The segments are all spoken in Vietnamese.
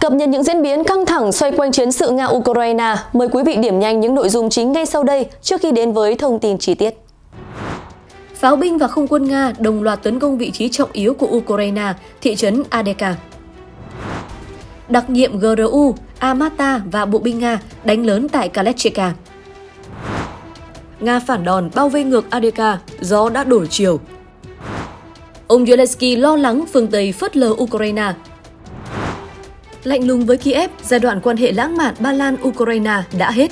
Cập nhật những diễn biến căng thẳng xoay quanh chiến sự Nga-Ukraine, mời quý vị điểm nhanh những nội dung chính ngay sau đây trước khi đến với thông tin chi tiết. Pháo binh và không quân Nga đồng loạt tấn công vị trí trọng yếu của Ukraine, thị trấn Adeka. Đặc nhiệm GRU, Amata và bộ binh Nga đánh lớn tại Kalechika. Nga phản đòn bao vây ngược Adeka, gió đã đổi chiều. Ông Zelensky lo lắng phương Tây phớt lờ Ukraine Lạnh lùng với Kiev, giai đoạn quan hệ lãng mạn Ba Lan-Ukraine đã hết.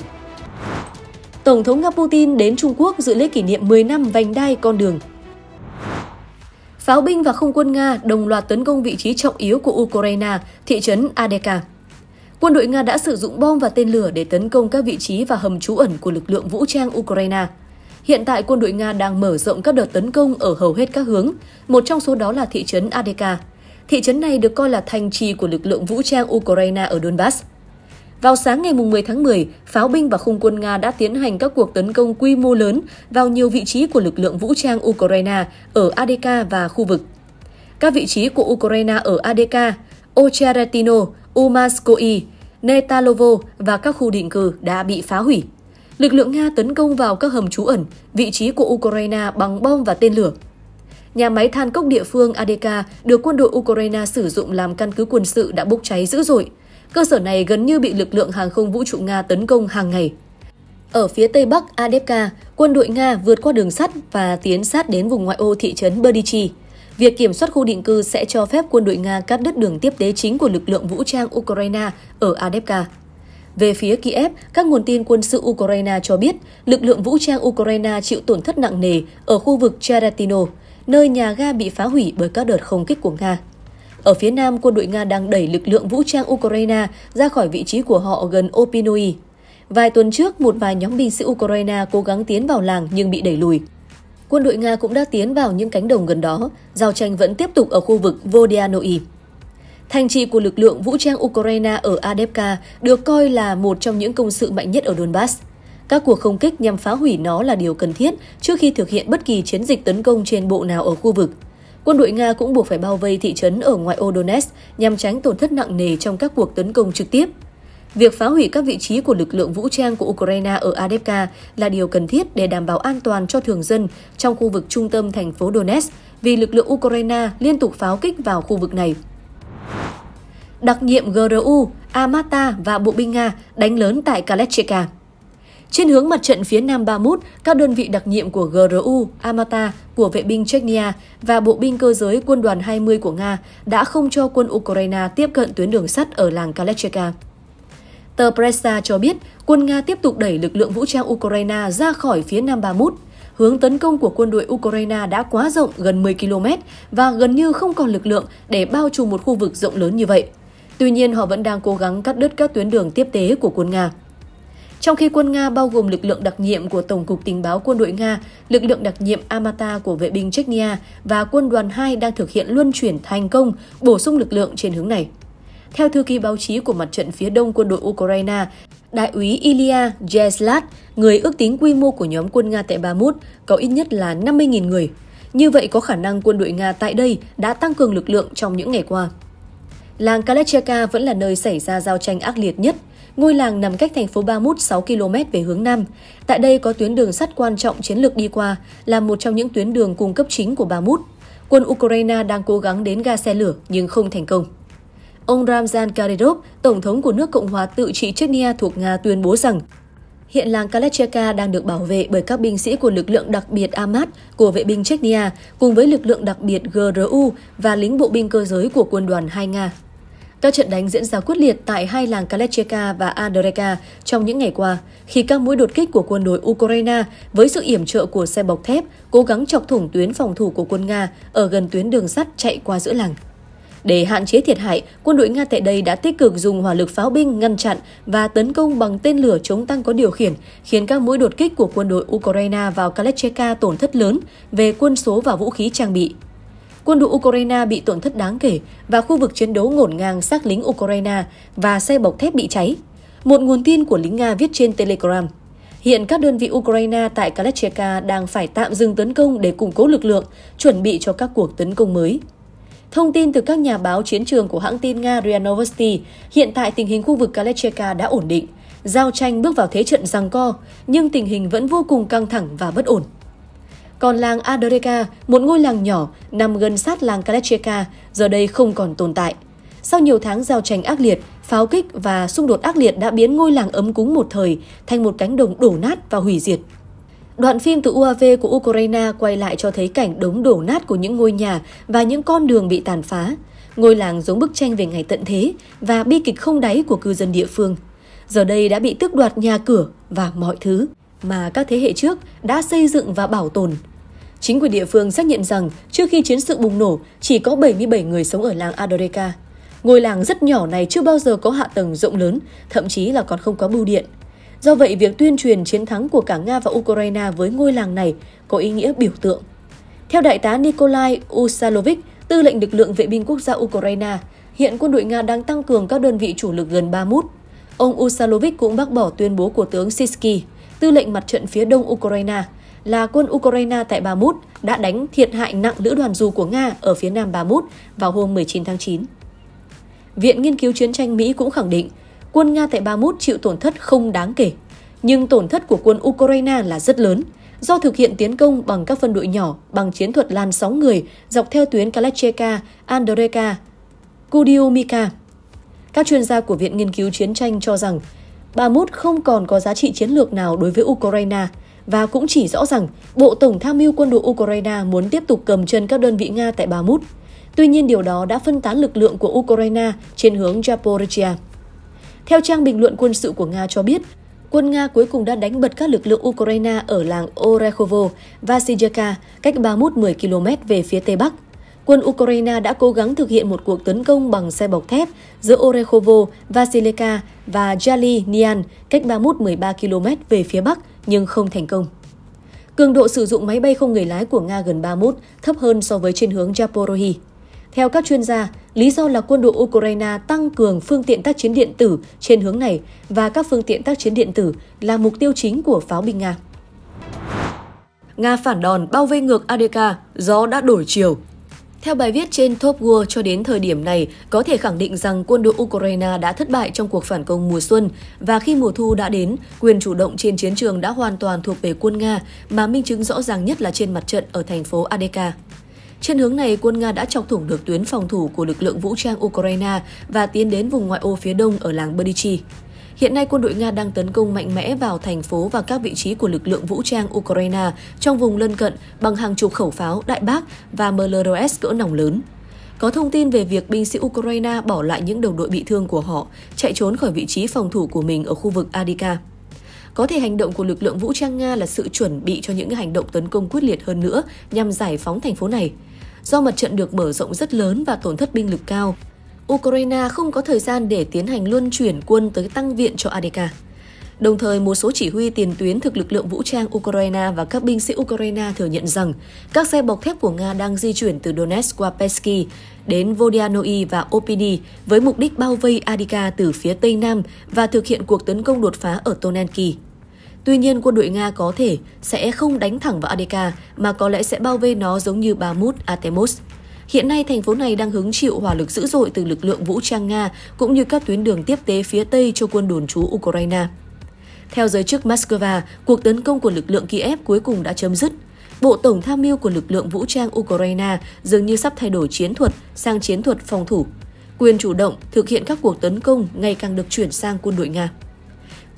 Tổng thống Nga Putin đến Trung Quốc dự lễ kỷ niệm 10 năm vành đai con đường. Pháo binh và không quân Nga đồng loạt tấn công vị trí trọng yếu của Ukraine, thị trấn Adeka. Quân đội Nga đã sử dụng bom và tên lửa để tấn công các vị trí và hầm trú ẩn của lực lượng vũ trang Ukraine. Hiện tại, quân đội Nga đang mở rộng các đợt tấn công ở hầu hết các hướng, một trong số đó là thị trấn Adeka. Thị trấn này được coi là thành trì của lực lượng vũ trang Ukraine ở Donbass. Vào sáng ngày 10 tháng 10, pháo binh và không quân Nga đã tiến hành các cuộc tấn công quy mô lớn vào nhiều vị trí của lực lượng vũ trang Ukraine ở ADK và khu vực. Các vị trí của Ukraine ở ADK, Ocheretino, Umaskoi, Netalovo và các khu định cư đã bị phá hủy. Lực lượng Nga tấn công vào các hầm trú ẩn, vị trí của Ukraine bằng bom và tên lửa. Nhà máy than cốc địa phương ADK được quân đội Ukraine sử dụng làm căn cứ quân sự đã bốc cháy dữ dội. Cơ sở này gần như bị lực lượng hàng không vũ trụ Nga tấn công hàng ngày. Ở phía tây bắc Adepka, quân đội Nga vượt qua đường sắt và tiến sát đến vùng ngoại ô thị trấn Berdichi. Việc kiểm soát khu định cư sẽ cho phép quân đội Nga cắt đứt đường tiếp tế chính của lực lượng vũ trang Ukraine ở Adepka. Về phía Kiev, các nguồn tin quân sự Ukraine cho biết lực lượng vũ trang Ukraine chịu tổn thất nặng nề ở khu vực Cheratino, nơi nhà ga bị phá hủy bởi các đợt không kích của Nga. Ở phía nam, quân đội Nga đang đẩy lực lượng vũ trang Ukraine ra khỏi vị trí của họ gần Opinoi. Vài tuần trước, một vài nhóm binh sĩ Ukraine cố gắng tiến vào làng nhưng bị đẩy lùi. Quân đội Nga cũng đã tiến vào những cánh đồng gần đó, giao tranh vẫn tiếp tục ở khu vực Vodianoi. Thành trì của lực lượng vũ trang Ukraine ở Adepka được coi là một trong những công sự mạnh nhất ở Donbass. Các cuộc không kích nhằm phá hủy nó là điều cần thiết trước khi thực hiện bất kỳ chiến dịch tấn công trên bộ nào ở khu vực. Quân đội Nga cũng buộc phải bao vây thị trấn ở ngoại ô Donetsk nhằm tránh tổn thất nặng nề trong các cuộc tấn công trực tiếp. Việc phá hủy các vị trí của lực lượng vũ trang của Ukraine ở Adepka là điều cần thiết để đảm bảo an toàn cho thường dân trong khu vực trung tâm thành phố Donetsk vì lực lượng Ukraine liên tục pháo kích vào khu vực này. Đặc nhiệm GRU, Amata và bộ binh Nga đánh lớn tại Kalecheka. Trên hướng mặt trận phía Nam Bamut, các đơn vị đặc nhiệm của GRU, Amata của vệ binh Chechnya và bộ binh cơ giới quân đoàn 20 của Nga đã không cho quân Ukraine tiếp cận tuyến đường sắt ở làng Kalecheka. Tờ Pressa cho biết quân Nga tiếp tục đẩy lực lượng vũ trang Ukraine ra khỏi phía Nam Bamut. Hướng tấn công của quân đội Ukraine đã quá rộng gần 10 km và gần như không còn lực lượng để bao trùm một khu vực rộng lớn như vậy. Tuy nhiên, họ vẫn đang cố gắng cắt đứt các tuyến đường tiếp tế của quân Nga. Trong khi quân Nga bao gồm lực lượng đặc nhiệm của Tổng cục Tình báo Quân đội Nga, lực lượng đặc nhiệm Amata của vệ binh Chechnya và quân đoàn 2 đang thực hiện luân chuyển thành công, bổ sung lực lượng trên hướng này. Theo thư ký báo chí của mặt trận phía đông quân đội Ukraine, Đại úy Ilya Jeslat, người ước tính quy mô của nhóm quân Nga tại Bamut, có ít nhất là 50.000 người. Như vậy có khả năng quân đội Nga tại đây đã tăng cường lực lượng trong những ngày qua. Làng Kalacheka vẫn là nơi xảy ra giao tranh ác liệt nhất. Ngôi làng nằm cách thành phố Bamut 6 km về hướng Nam. Tại đây có tuyến đường sắt quan trọng chiến lược đi qua, là một trong những tuyến đường cung cấp chính của Bamut. Quân Ukraine đang cố gắng đến ga xe lửa nhưng không thành công. Ông Ramzan Kadyrov, Tổng thống của nước Cộng hòa tự trị Chechnya thuộc Nga tuyên bố rằng hiện làng Kalacheka đang được bảo vệ bởi các binh sĩ của lực lượng đặc biệt Amat của vệ binh Chechnya cùng với lực lượng đặc biệt GRU và lính bộ binh cơ giới của quân đoàn 2 Nga. Các trận đánh diễn ra quyết liệt tại hai làng Kalecheka và Andreka trong những ngày qua, khi các mũi đột kích của quân đội Ukraine với sự yểm trợ của xe bọc thép cố gắng chọc thủng tuyến phòng thủ của quân Nga ở gần tuyến đường sắt chạy qua giữa làng. Để hạn chế thiệt hại, quân đội Nga tại đây đã tích cực dùng hỏa lực pháo binh ngăn chặn và tấn công bằng tên lửa chống tăng có điều khiển, khiến các mũi đột kích của quân đội Ukraine vào Kalecheka tổn thất lớn về quân số và vũ khí trang bị quân đội Ukraine bị tổn thất đáng kể và khu vực chiến đấu ngổn ngang xác lính Ukraine và xe bọc thép bị cháy. Một nguồn tin của lính Nga viết trên Telegram. Hiện các đơn vị Ukraine tại Kalacheka đang phải tạm dừng tấn công để củng cố lực lượng, chuẩn bị cho các cuộc tấn công mới. Thông tin từ các nhà báo chiến trường của hãng tin Nga RIA Novosti, hiện tại tình hình khu vực Kalacheka đã ổn định. Giao tranh bước vào thế trận giằng co, nhưng tình hình vẫn vô cùng căng thẳng và bất ổn. Còn làng Adreka, một ngôi làng nhỏ nằm gần sát làng Kalecheka, giờ đây không còn tồn tại. Sau nhiều tháng giao tranh ác liệt, pháo kích và xung đột ác liệt đã biến ngôi làng ấm cúng một thời thành một cánh đồng đổ nát và hủy diệt. Đoạn phim từ UAV của Ukraine quay lại cho thấy cảnh đống đổ nát của những ngôi nhà và những con đường bị tàn phá. Ngôi làng giống bức tranh về ngày tận thế và bi kịch không đáy của cư dân địa phương. Giờ đây đã bị tước đoạt nhà cửa và mọi thứ mà các thế hệ trước đã xây dựng và bảo tồn Chính quyền địa phương xác nhận rằng trước khi chiến sự bùng nổ, chỉ có 77 người sống ở làng Adoreka. Ngôi làng rất nhỏ này chưa bao giờ có hạ tầng rộng lớn, thậm chí là còn không có bưu điện. Do vậy, việc tuyên truyền chiến thắng của cả Nga và Ukraine với ngôi làng này có ý nghĩa biểu tượng. Theo đại tá Nikolai Usalovic, tư lệnh lực lượng vệ binh quốc gia Ukraine, hiện quân đội Nga đang tăng cường các đơn vị chủ lực gần mút. Ông Usalovic cũng bác bỏ tuyên bố của tướng Sisky, tư lệnh mặt trận phía đông Ukraine, là quân Ukraine tại Bakhmut đã đánh thiệt hại nặng lữ đoàn dù của Nga ở phía nam Bakhmut vào hôm 19 tháng 9. Viện Nghiên cứu Chiến tranh Mỹ cũng khẳng định quân Nga tại Bakhmut chịu tổn thất không đáng kể, nhưng tổn thất của quân Ukraine là rất lớn do thực hiện tiến công bằng các phân đội nhỏ bằng chiến thuật lan sóng người dọc theo tuyến Kalacheka, Andreka, Kudiumika. Các chuyên gia của Viện Nghiên cứu Chiến tranh cho rằng Bakhmut không còn có giá trị chiến lược nào đối với Ukraine – và cũng chỉ rõ rằng Bộ Tổng tham mưu quân đội Ukraine muốn tiếp tục cầm chân các đơn vị Nga tại Bakhmut. Tuy nhiên điều đó đã phân tán lực lượng của Ukraine trên hướng Zaporizhia. Theo trang bình luận quân sự của Nga cho biết, quân Nga cuối cùng đã đánh bật các lực lượng Ukraine ở làng Orekhovo và Sijerka, cách 31 10 km về phía Tây Bắc. Quân Ukraine đã cố gắng thực hiện một cuộc tấn công bằng xe bọc thép giữa Orekhovo, Vasileka và Jali Nian, cách 31-13 km về phía Bắc, nhưng không thành công. Cường độ sử dụng máy bay không người lái của Nga gần 31 thấp hơn so với trên hướng Japorohi. Theo các chuyên gia, lý do là quân đội Ukraine tăng cường phương tiện tác chiến điện tử trên hướng này và các phương tiện tác chiến điện tử là mục tiêu chính của pháo binh Nga. Nga phản đòn bao vây ngược Adeka gió đã đổi chiều, theo bài viết trên Top War cho đến thời điểm này, có thể khẳng định rằng quân đội Ukraine đã thất bại trong cuộc phản công mùa xuân và khi mùa thu đã đến, quyền chủ động trên chiến trường đã hoàn toàn thuộc về quân Nga mà minh chứng rõ ràng nhất là trên mặt trận ở thành phố Adeka. Trên hướng này, quân Nga đã chọc thủng được tuyến phòng thủ của lực lượng vũ trang Ukraine và tiến đến vùng ngoại ô phía đông ở làng Berdychi. Hiện nay, quân đội Nga đang tấn công mạnh mẽ vào thành phố và các vị trí của lực lượng vũ trang Ukraine trong vùng lân cận bằng hàng chục khẩu pháo Đại Bác và MLRS cỡ nòng lớn. Có thông tin về việc binh sĩ Ukraine bỏ lại những đồng đội bị thương của họ, chạy trốn khỏi vị trí phòng thủ của mình ở khu vực Adika. Có thể hành động của lực lượng vũ trang Nga là sự chuẩn bị cho những hành động tấn công quyết liệt hơn nữa nhằm giải phóng thành phố này. Do mặt trận được mở rộng rất lớn và tổn thất binh lực cao, Ukraine không có thời gian để tiến hành luân chuyển quân tới tăng viện cho ADK. Đồng thời, một số chỉ huy tiền tuyến thực lực lượng vũ trang Ukraine và các binh sĩ Ukraine thừa nhận rằng các xe bọc thép của Nga đang di chuyển từ Donetsk qua Pesky đến Vodianoi và Opini với mục đích bao vây Adk từ phía tây nam và thực hiện cuộc tấn công đột phá ở Tonenki. Tuy nhiên, quân đội Nga có thể sẽ không đánh thẳng vào Adk mà có lẽ sẽ bao vây nó giống như Bamut Atemos. Hiện nay, thành phố này đang hứng chịu hỏa lực dữ dội từ lực lượng vũ trang Nga cũng như các tuyến đường tiếp tế phía Tây cho quân đồn trú Ukraine. Theo giới chức Moscow, cuộc tấn công của lực lượng Kiev cuối cùng đã chấm dứt. Bộ Tổng tham mưu của lực lượng vũ trang Ukraine dường như sắp thay đổi chiến thuật sang chiến thuật phòng thủ. Quyền chủ động thực hiện các cuộc tấn công ngày càng được chuyển sang quân đội Nga.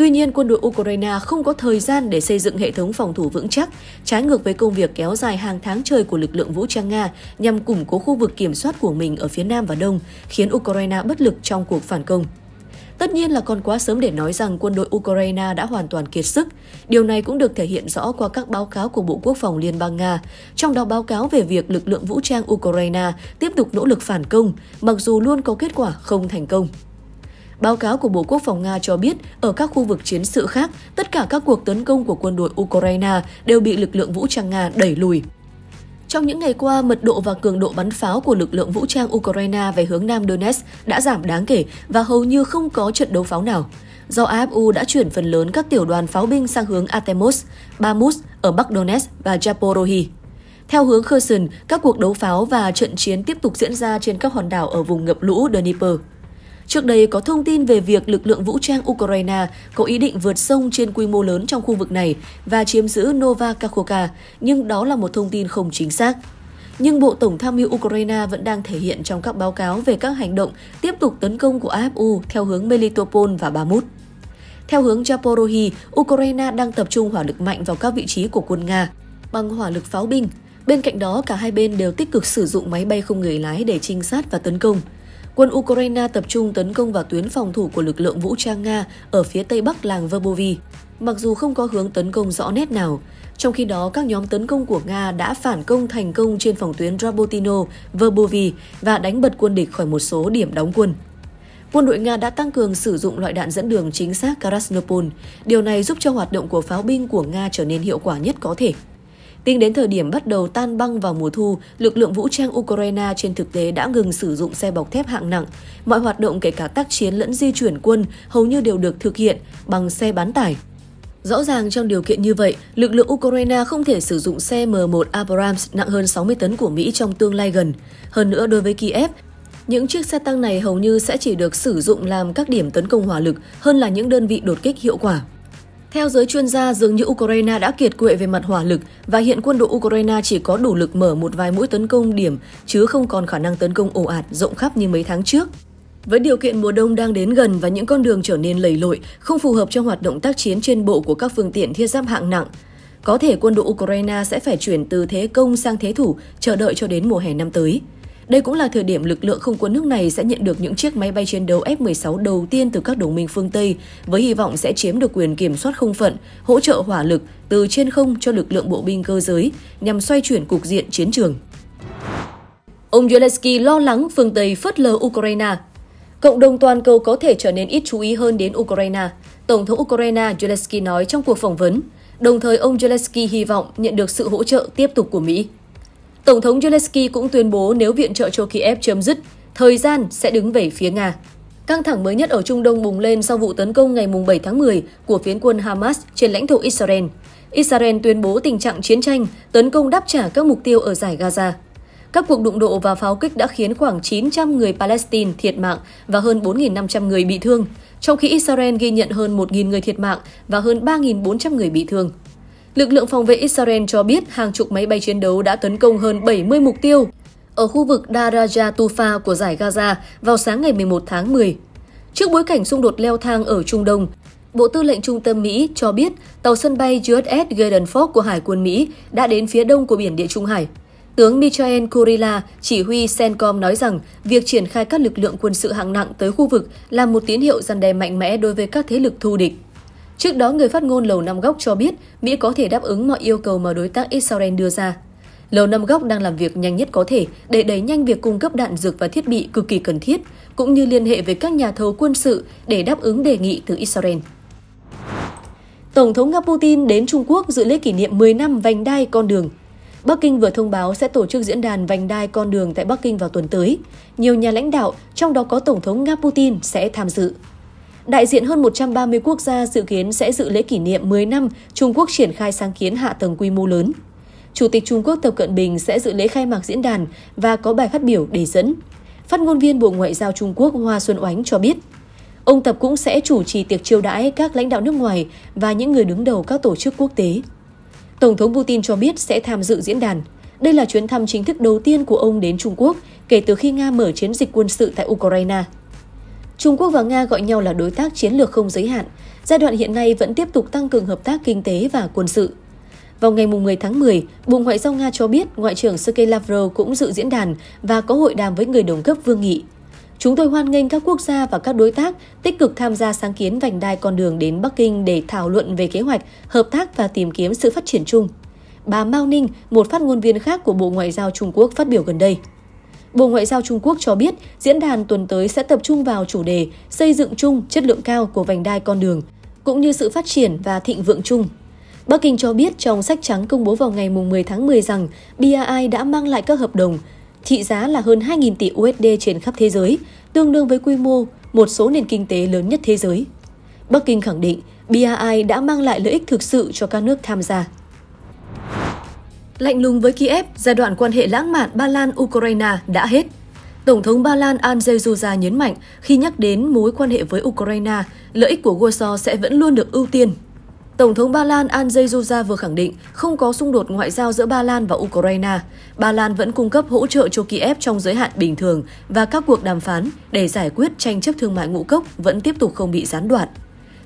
Tuy nhiên, quân đội Ukraine không có thời gian để xây dựng hệ thống phòng thủ vững chắc, trái ngược với công việc kéo dài hàng tháng trời của lực lượng vũ trang Nga nhằm củng cố khu vực kiểm soát của mình ở phía Nam và Đông, khiến Ukraine bất lực trong cuộc phản công. Tất nhiên là còn quá sớm để nói rằng quân đội Ukraine đã hoàn toàn kiệt sức. Điều này cũng được thể hiện rõ qua các báo cáo của Bộ Quốc phòng Liên bang Nga, trong đó báo cáo về việc lực lượng vũ trang Ukraine tiếp tục nỗ lực phản công, mặc dù luôn có kết quả không thành công. Báo cáo của Bộ Quốc phòng Nga cho biết, ở các khu vực chiến sự khác, tất cả các cuộc tấn công của quân đội Ukraine đều bị lực lượng vũ trang Nga đẩy lùi. Trong những ngày qua, mật độ và cường độ bắn pháo của lực lượng vũ trang Ukraine về hướng Nam Donetsk đã giảm đáng kể và hầu như không có trận đấu pháo nào. Do AFU đã chuyển phần lớn các tiểu đoàn pháo binh sang hướng Atemos, Bamus ở Bắc Donetsk và Japorohi. Theo hướng Kherson, các cuộc đấu pháo và trận chiến tiếp tục diễn ra trên các hòn đảo ở vùng ngập lũ Dnipro. Trước đây có thông tin về việc lực lượng vũ trang Ukraine có ý định vượt sông trên quy mô lớn trong khu vực này và chiếm giữ Nova Kakhovka, nhưng đó là một thông tin không chính xác. Nhưng Bộ Tổng tham mưu Ukraine vẫn đang thể hiện trong các báo cáo về các hành động tiếp tục tấn công của AFU theo hướng Melitopol và Bamut. Theo hướng Japorohi, Ukraine đang tập trung hỏa lực mạnh vào các vị trí của quân Nga bằng hỏa lực pháo binh. Bên cạnh đó, cả hai bên đều tích cực sử dụng máy bay không người lái để trinh sát và tấn công quân Ukraine tập trung tấn công vào tuyến phòng thủ của lực lượng vũ trang Nga ở phía tây bắc làng Verbovi, mặc dù không có hướng tấn công rõ nét nào. Trong khi đó, các nhóm tấn công của Nga đã phản công thành công trên phòng tuyến Rabotino, Verbovi và đánh bật quân địch khỏi một số điểm đóng quân. Quân đội Nga đã tăng cường sử dụng loại đạn dẫn đường chính xác Krasnopol. Điều này giúp cho hoạt động của pháo binh của Nga trở nên hiệu quả nhất có thể. Tính đến thời điểm bắt đầu tan băng vào mùa thu, lực lượng vũ trang Ukraine trên thực tế đã ngừng sử dụng xe bọc thép hạng nặng. Mọi hoạt động kể cả tác chiến lẫn di chuyển quân hầu như đều được thực hiện bằng xe bán tải. Rõ ràng trong điều kiện như vậy, lực lượng Ukraine không thể sử dụng xe M1 Abrams nặng hơn 60 tấn của Mỹ trong tương lai gần. Hơn nữa đối với Kiev, những chiếc xe tăng này hầu như sẽ chỉ được sử dụng làm các điểm tấn công hỏa lực hơn là những đơn vị đột kích hiệu quả. Theo giới chuyên gia, dường như Ukraine đã kiệt quệ về mặt hỏa lực và hiện quân đội Ukraine chỉ có đủ lực mở một vài mũi tấn công điểm chứ không còn khả năng tấn công ồ ạt rộng khắp như mấy tháng trước. Với điều kiện mùa đông đang đến gần và những con đường trở nên lầy lội, không phù hợp cho hoạt động tác chiến trên bộ của các phương tiện thiết giáp hạng nặng, có thể quân đội Ukraine sẽ phải chuyển từ thế công sang thế thủ, chờ đợi cho đến mùa hè năm tới. Đây cũng là thời điểm lực lượng không quân nước này sẽ nhận được những chiếc máy bay chiến đấu F-16 đầu tiên từ các đồng minh phương Tây, với hy vọng sẽ chiếm được quyền kiểm soát không phận, hỗ trợ hỏa lực từ trên không cho lực lượng bộ binh cơ giới nhằm xoay chuyển cục diện chiến trường. Ông Zelensky lo lắng phương Tây phớt lờ Ukraine. Cộng đồng toàn cầu có thể trở nên ít chú ý hơn đến Ukraine, Tổng thống Ukraine Zelensky nói trong cuộc phỏng vấn. Đồng thời, ông Zelensky hy vọng nhận được sự hỗ trợ tiếp tục của Mỹ. Tổng thống Zelensky cũng tuyên bố nếu viện trợ cho Kiev chấm dứt, thời gian sẽ đứng về phía Nga. Căng thẳng mới nhất ở Trung Đông bùng lên sau vụ tấn công ngày 7 tháng 10 của phiến quân Hamas trên lãnh thổ Israel. Israel tuyên bố tình trạng chiến tranh, tấn công đáp trả các mục tiêu ở giải Gaza. Các cuộc đụng độ và pháo kích đã khiến khoảng 900 người Palestine thiệt mạng và hơn 4.500 người bị thương, trong khi Israel ghi nhận hơn 1.000 người thiệt mạng và hơn 3.400 người bị thương. Lực lượng phòng vệ Israel cho biết hàng chục máy bay chiến đấu đã tấn công hơn 70 mục tiêu ở khu vực Daraja Tufa của giải Gaza vào sáng ngày 11 tháng 10. Trước bối cảnh xung đột leo thang ở Trung Đông, Bộ Tư lệnh Trung tâm Mỹ cho biết tàu sân bay USS Garden Fork của Hải quân Mỹ đã đến phía đông của biển Địa Trung Hải. Tướng Michael Kurila, chỉ huy CENTCOM nói rằng việc triển khai các lực lượng quân sự hạng nặng tới khu vực là một tín hiệu răn đe mạnh mẽ đối với các thế lực thù địch. Trước đó, người phát ngôn Lầu Năm Góc cho biết Mỹ có thể đáp ứng mọi yêu cầu mà đối tác Israel đưa ra. Lầu Năm Góc đang làm việc nhanh nhất có thể để đẩy nhanh việc cung cấp đạn dược và thiết bị cực kỳ cần thiết, cũng như liên hệ với các nhà thầu quân sự để đáp ứng đề nghị từ Israel. Tổng thống Nga Putin đến Trung Quốc dự lễ kỷ niệm 10 năm vành đai con đường. Bắc Kinh vừa thông báo sẽ tổ chức diễn đàn vành đai con đường tại Bắc Kinh vào tuần tới. Nhiều nhà lãnh đạo, trong đó có Tổng thống Nga Putin sẽ tham dự. Đại diện hơn 130 quốc gia dự kiến sẽ dự lễ kỷ niệm 10 năm Trung Quốc triển khai sáng kiến hạ tầng quy mô lớn. Chủ tịch Trung Quốc Tập Cận Bình sẽ dự lễ khai mạc diễn đàn và có bài phát biểu đề dẫn. Phát ngôn viên Bộ Ngoại giao Trung Quốc Hoa Xuân Oánh cho biết, ông Tập cũng sẽ chủ trì tiệc chiêu đãi các lãnh đạo nước ngoài và những người đứng đầu các tổ chức quốc tế. Tổng thống Putin cho biết sẽ tham dự diễn đàn. Đây là chuyến thăm chính thức đầu tiên của ông đến Trung Quốc kể từ khi Nga mở chiến dịch quân sự tại Ukraine. Trung Quốc và Nga gọi nhau là đối tác chiến lược không giới hạn, giai đoạn hiện nay vẫn tiếp tục tăng cường hợp tác kinh tế và quân sự. Vào ngày 10 tháng 10, Bộ Ngoại giao Nga cho biết Ngoại trưởng Sergei Lavrov cũng dự diễn đàn và có hội đàm với người đồng cấp Vương Nghị. Chúng tôi hoan nghênh các quốc gia và các đối tác tích cực tham gia sáng kiến vành đai con đường đến Bắc Kinh để thảo luận về kế hoạch, hợp tác và tìm kiếm sự phát triển chung. Bà Mao Ninh, một phát ngôn viên khác của Bộ Ngoại giao Trung Quốc phát biểu gần đây. Bộ Ngoại giao Trung Quốc cho biết diễn đàn tuần tới sẽ tập trung vào chủ đề xây dựng chung chất lượng cao của vành đai con đường, cũng như sự phát triển và thịnh vượng chung. Bắc Kinh cho biết trong sách trắng công bố vào ngày 10 tháng 10 rằng BRI đã mang lại các hợp đồng trị giá là hơn 2.000 tỷ USD trên khắp thế giới, tương đương với quy mô một số nền kinh tế lớn nhất thế giới. Bắc Kinh khẳng định BRI đã mang lại lợi ích thực sự cho các nước tham gia. Lạnh lùng với Kiev, giai đoạn quan hệ lãng mạn Ba Lan-Ukraine đã hết. Tổng thống Ba Lan Andrzej Duda nhấn mạnh khi nhắc đến mối quan hệ với Ukraine, lợi ích của Warsaw sẽ vẫn luôn được ưu tiên. Tổng thống Ba Lan Andrzej Duda vừa khẳng định không có xung đột ngoại giao giữa Ba Lan và Ukraine. Ba Lan vẫn cung cấp hỗ trợ cho Kiev trong giới hạn bình thường và các cuộc đàm phán để giải quyết tranh chấp thương mại ngũ cốc vẫn tiếp tục không bị gián đoạn.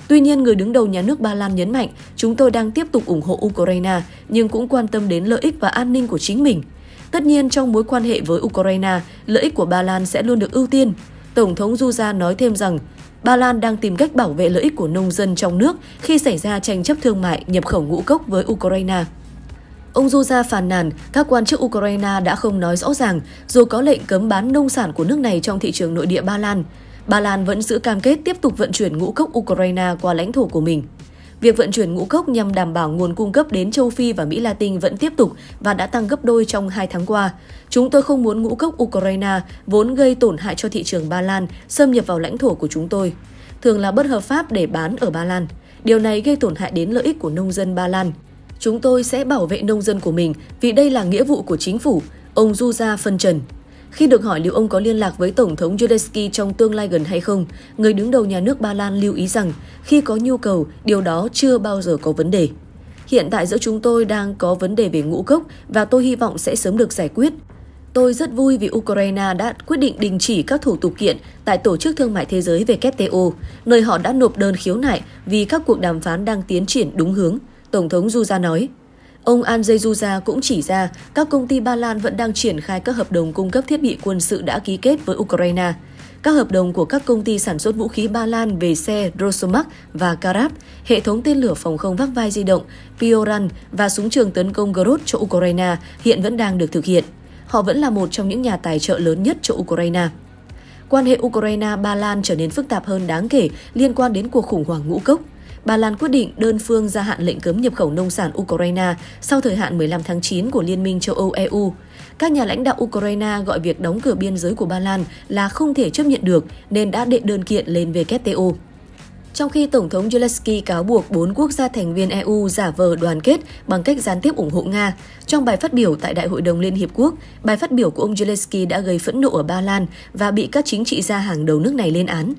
Tuy nhiên, người đứng đầu nhà nước Ba Lan nhấn mạnh, chúng tôi đang tiếp tục ủng hộ Ukraine, nhưng cũng quan tâm đến lợi ích và an ninh của chính mình. Tất nhiên, trong mối quan hệ với Ukraine, lợi ích của Ba Lan sẽ luôn được ưu tiên. Tổng thống Duda nói thêm rằng, Ba Lan đang tìm cách bảo vệ lợi ích của nông dân trong nước khi xảy ra tranh chấp thương mại nhập khẩu ngũ cốc với Ukraine. Ông Duda phàn nàn các quan chức Ukraine đã không nói rõ ràng dù có lệnh cấm bán nông sản của nước này trong thị trường nội địa Ba Lan. Ba Lan vẫn giữ cam kết tiếp tục vận chuyển ngũ cốc Ukraine qua lãnh thổ của mình. Việc vận chuyển ngũ cốc nhằm đảm bảo nguồn cung cấp đến châu Phi và Mỹ Latin vẫn tiếp tục và đã tăng gấp đôi trong hai tháng qua. Chúng tôi không muốn ngũ cốc Ukraine vốn gây tổn hại cho thị trường Ba Lan xâm nhập vào lãnh thổ của chúng tôi, thường là bất hợp pháp để bán ở Ba Lan. Điều này gây tổn hại đến lợi ích của nông dân Ba Lan. Chúng tôi sẽ bảo vệ nông dân của mình vì đây là nghĩa vụ của chính phủ, ông Du phân trần. Khi được hỏi liệu ông có liên lạc với Tổng thống Zelensky trong tương lai gần hay không, người đứng đầu nhà nước Ba Lan lưu ý rằng khi có nhu cầu, điều đó chưa bao giờ có vấn đề. Hiện tại giữa chúng tôi đang có vấn đề về ngũ cốc và tôi hy vọng sẽ sớm được giải quyết. Tôi rất vui vì Ukraine đã quyết định đình chỉ các thủ tục kiện tại Tổ chức Thương mại Thế giới WTO, nơi họ đã nộp đơn khiếu nại vì các cuộc đàm phán đang tiến triển đúng hướng, Tổng thống Duda nói. Ông Andrzej cũng chỉ ra các công ty Ba Lan vẫn đang triển khai các hợp đồng cung cấp thiết bị quân sự đã ký kết với Ukraine. Các hợp đồng của các công ty sản xuất vũ khí Ba Lan về xe Rosomak và Karab, hệ thống tên lửa phòng không vác vai di động Pioran và súng trường tấn công Grod cho Ukraine hiện vẫn đang được thực hiện. Họ vẫn là một trong những nhà tài trợ lớn nhất cho Ukraine quan hệ Ukraine-Ba Lan trở nên phức tạp hơn đáng kể liên quan đến cuộc khủng hoảng ngũ cốc. Ba Lan quyết định đơn phương gia hạn lệnh cấm nhập khẩu nông sản Ukraine sau thời hạn 15 tháng 9 của Liên minh châu Âu EU. Các nhà lãnh đạo Ukraine gọi việc đóng cửa biên giới của Ba Lan là không thể chấp nhận được nên đã đệ đơn kiện lên WTO. Trong khi Tổng thống Zelensky cáo buộc bốn quốc gia thành viên EU giả vờ đoàn kết bằng cách gián tiếp ủng hộ Nga, trong bài phát biểu tại Đại hội đồng Liên Hiệp Quốc, bài phát biểu của ông Zelensky đã gây phẫn nộ ở Ba Lan và bị các chính trị gia hàng đầu nước này lên án.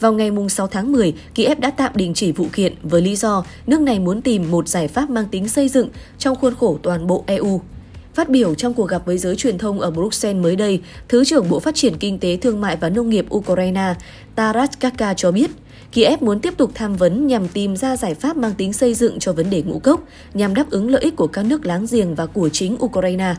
Vào ngày 6 tháng 10, Kiev đã tạm đình chỉ vụ kiện với lý do nước này muốn tìm một giải pháp mang tính xây dựng trong khuôn khổ toàn bộ EU. Phát biểu trong cuộc gặp với giới truyền thông ở Bruxelles mới đây, Thứ trưởng Bộ Phát triển Kinh tế, Thương mại và Nông nghiệp Ukraine Taras Kaka cho biết, Kiev muốn tiếp tục tham vấn nhằm tìm ra giải pháp mang tính xây dựng cho vấn đề ngũ cốc, nhằm đáp ứng lợi ích của các nước láng giềng và của chính Ukraine.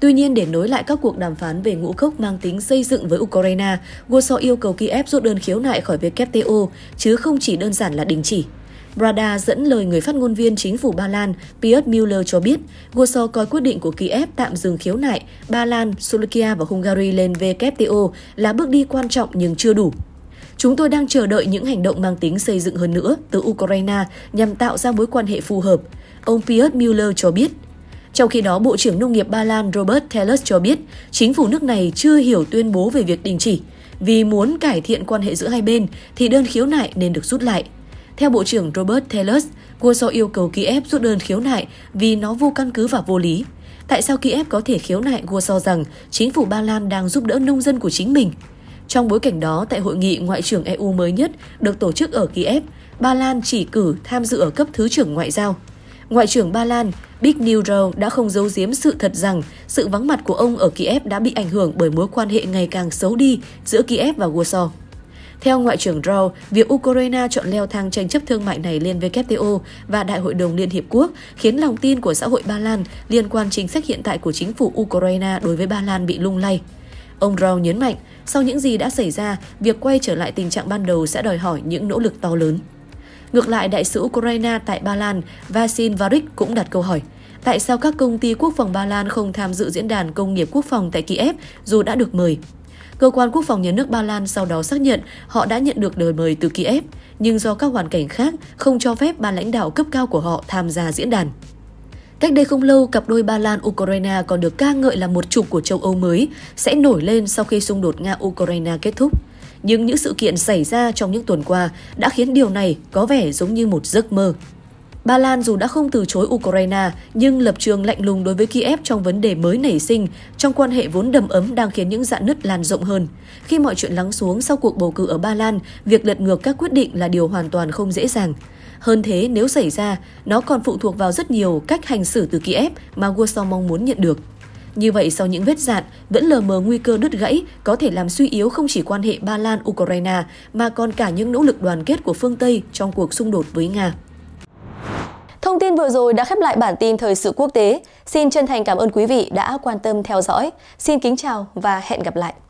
Tuy nhiên, để nối lại các cuộc đàm phán về ngũ cốc mang tính xây dựng với Ukraine, Warsaw yêu cầu Kiev rút đơn khiếu nại khỏi WTO, chứ không chỉ đơn giản là đình chỉ. Brada dẫn lời người phát ngôn viên chính phủ Ba Lan Piotr Müller cho biết, Warsaw coi quyết định của Kiev tạm dừng khiếu nại Ba Lan, Slovakia và Hungary lên WTO là bước đi quan trọng nhưng chưa đủ. Chúng tôi đang chờ đợi những hành động mang tính xây dựng hơn nữa từ Ukraine nhằm tạo ra mối quan hệ phù hợp, ông Piotr Müller cho biết. Trong khi đó, Bộ trưởng Nông nghiệp Ba Lan Robert Tellus cho biết chính phủ nước này chưa hiểu tuyên bố về việc đình chỉ. Vì muốn cải thiện quan hệ giữa hai bên thì đơn khiếu nại nên được rút lại. Theo Bộ trưởng Robert Tellus, Warsaw yêu cầu Kiev rút đơn khiếu nại vì nó vô căn cứ và vô lý. Tại sao Kiev có thể khiếu nại Warsaw rằng chính phủ Ba Lan đang giúp đỡ nông dân của chính mình? Trong bối cảnh đó, tại hội nghị Ngoại trưởng EU mới nhất được tổ chức ở Kiev, Ba Lan chỉ cử tham dự ở cấp Thứ trưởng Ngoại giao. Ngoại trưởng Ba Lan Big Neuro đã không giấu giếm sự thật rằng sự vắng mặt của ông ở Kiev đã bị ảnh hưởng bởi mối quan hệ ngày càng xấu đi giữa Kiev và Warsaw. Theo Ngoại trưởng Rao, việc Ukraine chọn leo thang tranh chấp thương mại này lên WTO và Đại hội đồng Liên Hiệp Quốc khiến lòng tin của xã hội Ba Lan liên quan chính sách hiện tại của chính phủ Ukraine đối với Ba Lan bị lung lay. Ông Rao nhấn mạnh, sau những gì đã xảy ra, việc quay trở lại tình trạng ban đầu sẽ đòi hỏi những nỗ lực to lớn. Ngược lại, đại sứ Ukraine tại Ba Lan Vasin Varic cũng đặt câu hỏi tại sao các công ty quốc phòng Ba Lan không tham dự diễn đàn công nghiệp quốc phòng tại Kiev dù đã được mời. Cơ quan quốc phòng nhà nước Ba Lan sau đó xác nhận họ đã nhận được lời mời từ Kiev, nhưng do các hoàn cảnh khác không cho phép ba lãnh đạo cấp cao của họ tham gia diễn đàn. Cách đây không lâu, cặp đôi Ba Lan-Ukraine còn được ca ngợi là một trục của châu Âu mới, sẽ nổi lên sau khi xung đột Nga-Ukraine kết thúc nhưng những sự kiện xảy ra trong những tuần qua đã khiến điều này có vẻ giống như một giấc mơ. Ba Lan dù đã không từ chối Ukraine, nhưng lập trường lạnh lùng đối với Kiev trong vấn đề mới nảy sinh, trong quan hệ vốn đầm ấm đang khiến những dạn nứt lan rộng hơn. Khi mọi chuyện lắng xuống sau cuộc bầu cử ở Ba Lan, việc lật ngược các quyết định là điều hoàn toàn không dễ dàng. Hơn thế, nếu xảy ra, nó còn phụ thuộc vào rất nhiều cách hành xử từ Kiev mà Warsaw mong muốn nhận được. Như vậy sau những vết dạn, vẫn lờ mờ nguy cơ đứt gãy có thể làm suy yếu không chỉ quan hệ Ba Lan-Ukraine mà còn cả những nỗ lực đoàn kết của phương Tây trong cuộc xung đột với Nga. Thông tin vừa rồi đã khép lại bản tin thời sự quốc tế. Xin chân thành cảm ơn quý vị đã quan tâm theo dõi. Xin kính chào và hẹn gặp lại.